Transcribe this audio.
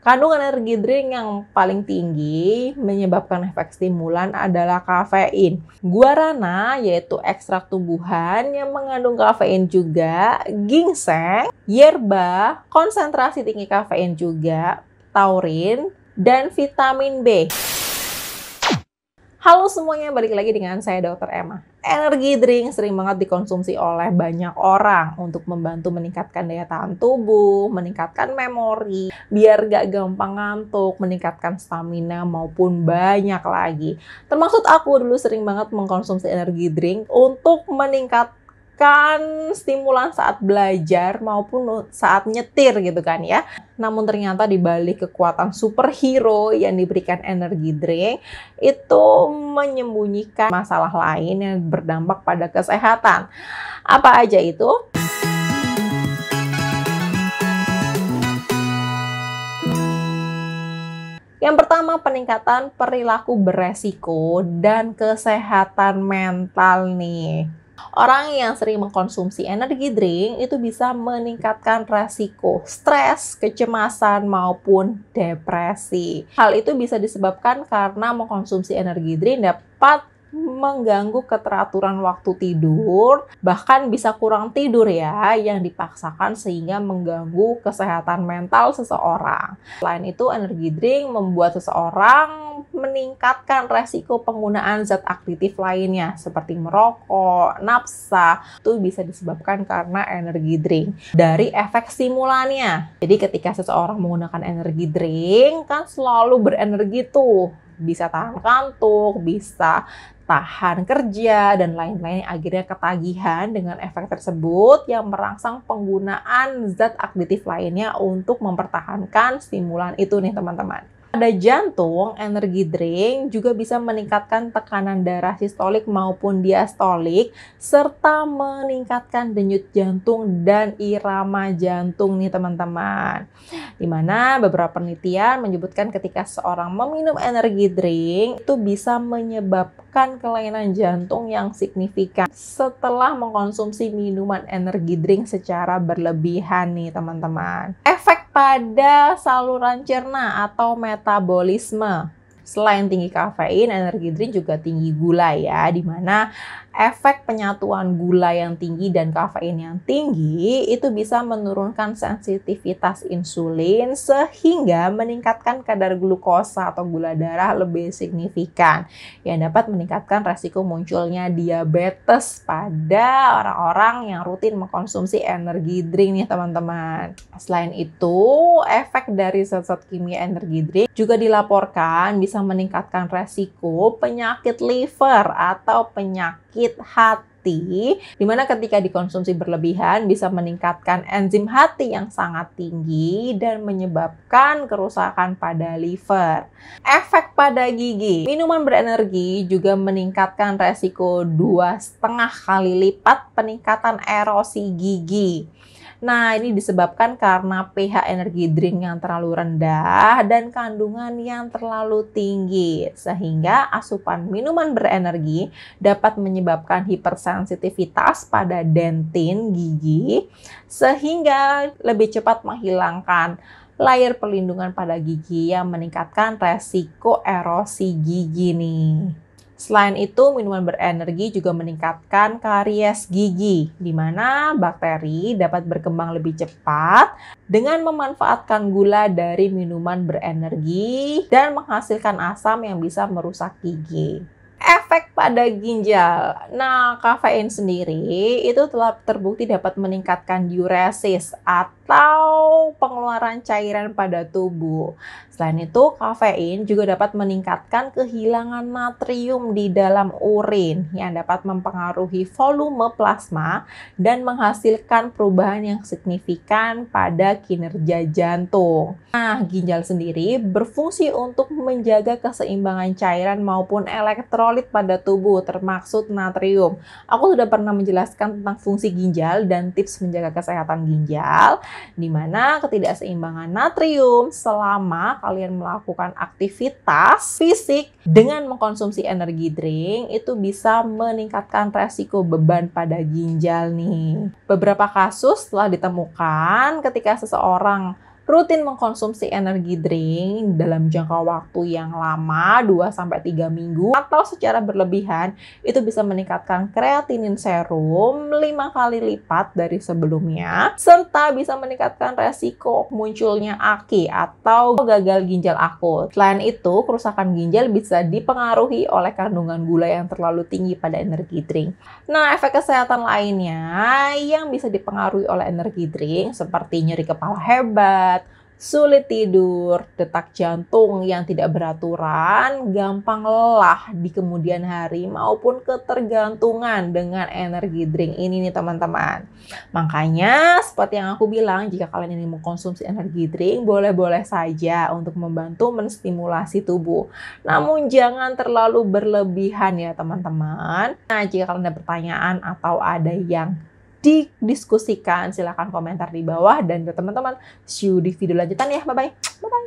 Kandungan energi drink yang paling tinggi menyebabkan efek stimulan adalah kafein. Guarana yaitu ekstrak tumbuhan yang mengandung kafein juga, ginseng, yerba, konsentrasi tinggi kafein juga, taurin, dan vitamin B. Halo semuanya, balik lagi dengan saya Dr. Emma. Energi drink sering banget dikonsumsi oleh banyak orang untuk membantu meningkatkan daya tahan tubuh, meningkatkan memori, biar gak gampang ngantuk, meningkatkan stamina maupun banyak lagi. Termasuk aku dulu sering banget mengkonsumsi energi drink untuk meningkat mendapatkan stimulan saat belajar maupun saat nyetir gitu kan ya. Namun ternyata di balik kekuatan superhero yang diberikan energi drink itu menyembunyikan masalah lain yang berdampak pada kesehatan. Apa aja itu? Yang pertama, peningkatan perilaku beresiko dan kesehatan mental nih. Orang yang sering mengkonsumsi energi drink itu bisa meningkatkan resiko stres, kecemasan, maupun depresi. Hal itu bisa disebabkan karena mengkonsumsi energi drink dapat mengganggu keteraturan waktu tidur, bahkan bisa kurang tidur ya yang dipaksakan sehingga mengganggu kesehatan mental seseorang. Selain itu, energi drink membuat seseorang meningkatkan resiko penggunaan zat aktif lainnya seperti merokok, nafsa, itu bisa disebabkan karena energi drink. Dari efek stimulannya. Jadi ketika seseorang menggunakan energi drink kan selalu berenergi tuh bisa tahan kantuk, bisa tahan kerja, dan lain-lain akhirnya ketagihan dengan efek tersebut yang merangsang penggunaan zat aktif lainnya untuk mempertahankan stimulan itu nih teman-teman. Pada jantung, energi drink juga bisa meningkatkan tekanan darah sistolik maupun diastolik serta meningkatkan denyut jantung dan irama jantung nih teman-teman. Dimana beberapa penelitian menyebutkan ketika seorang meminum energi drink itu bisa menyebabkan menyebabkan kelainan jantung yang signifikan setelah mengkonsumsi minuman energi drink secara berlebihan nih teman-teman. Efek pada saluran cerna atau metabolisme. Selain tinggi kafein, energi drink juga tinggi gula ya, dimana efek penyatuan gula yang tinggi dan kafein yang tinggi itu bisa menurunkan sensitivitas insulin sehingga meningkatkan kadar glukosa atau gula darah lebih signifikan yang dapat meningkatkan resiko munculnya diabetes pada orang-orang yang rutin mengkonsumsi energi drink nih teman-teman. Selain itu, efek dari zat-zat kimia energi drink juga dilaporkan bisa meningkatkan resiko penyakit liver atau penyakit sakit hati, dimana ketika dikonsumsi berlebihan bisa meningkatkan enzim hati yang sangat tinggi dan menyebabkan kerusakan pada liver. Efek pada gigi, minuman berenergi juga meningkatkan resiko dua setengah kali lipat peningkatan erosi gigi. Nah, ini disebabkan karena pH energi drink yang terlalu rendah dan kandungan yang terlalu tinggi, sehingga asupan minuman berenergi dapat menyebabkan hipersensitivitas pada dentin gigi, sehingga lebih cepat menghilangkan layer perlindungan pada gigi yang meningkatkan resiko erosi gigi nih. Selain itu, minuman berenergi juga meningkatkan karies gigi, di mana bakteri dapat berkembang lebih cepat dengan memanfaatkan gula dari minuman berenergi dan menghasilkan asam yang bisa merusak gigi efek pada ginjal. Nah, kafein sendiri itu telah terbukti dapat meningkatkan diuresis atau atau pengeluaran cairan pada tubuh. Selain itu, kafein juga dapat meningkatkan kehilangan natrium di dalam urin yang dapat mempengaruhi volume plasma dan menghasilkan perubahan yang signifikan pada kinerja jantung. Nah, ginjal sendiri berfungsi untuk menjaga keseimbangan cairan maupun elektrolit pada tubuh termasuk natrium. Aku sudah pernah menjelaskan tentang fungsi ginjal dan tips menjaga kesehatan ginjal di mana ketidakseimbangan natrium selama kalian melakukan aktivitas fisik dengan mengkonsumsi energi drink itu bisa meningkatkan resiko beban pada ginjal nih. Beberapa kasus telah ditemukan ketika seseorang rutin mengkonsumsi energi drink dalam jangka waktu yang lama 2 3 minggu atau secara berlebihan itu bisa meningkatkan kreatinin serum 5 kali lipat dari sebelumnya serta bisa meningkatkan resiko munculnya aki atau gagal ginjal akut. Selain itu, kerusakan ginjal bisa dipengaruhi oleh kandungan gula yang terlalu tinggi pada energi drink. Nah, efek kesehatan lainnya yang bisa dipengaruhi oleh energi drink seperti nyeri kepala hebat, sulit tidur, detak jantung yang tidak beraturan, gampang lelah di kemudian hari maupun ketergantungan dengan energi drink ini nih teman-teman. Makanya seperti yang aku bilang, jika kalian ingin mengkonsumsi energi drink, boleh-boleh saja untuk membantu menstimulasi tubuh. Namun jangan terlalu berlebihan ya teman-teman. Nah, jika kalian ada pertanyaan atau ada yang didiskusikan. Silahkan komentar di bawah dan teman-teman see you di video lanjutan ya. Bye-bye. Bye-bye.